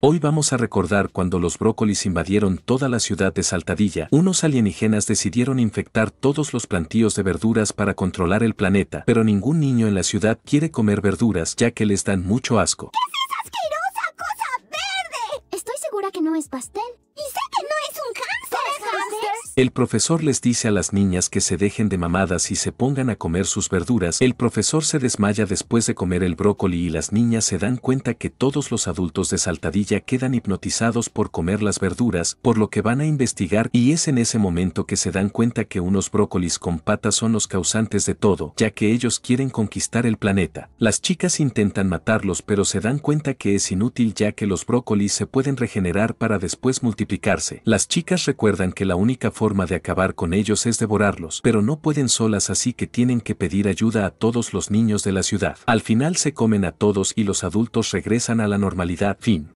Hoy vamos a recordar cuando los brócolis invadieron toda la ciudad de Saltadilla. Unos alienígenas decidieron infectar todos los plantíos de verduras para controlar el planeta, pero ningún niño en la ciudad quiere comer verduras ya que les dan mucho asco. ¿Qué es esa asquerosa cosa verde? Estoy segura que no es pastel. ¿Y el profesor les dice a las niñas que se dejen de mamadas y se pongan a comer sus verduras. El profesor se desmaya después de comer el brócoli y las niñas se dan cuenta que todos los adultos de Saltadilla quedan hipnotizados por comer las verduras, por lo que van a investigar y es en ese momento que se dan cuenta que unos brócolis con patas son los causantes de todo, ya que ellos quieren conquistar el planeta. Las chicas intentan matarlos pero se dan cuenta que es inútil ya que los brócolis se pueden regenerar para después multiplicarse. Las chicas recuerdan que la única forma la forma de acabar con ellos es devorarlos, pero no pueden solas así que tienen que pedir ayuda a todos los niños de la ciudad. Al final se comen a todos y los adultos regresan a la normalidad. Fin.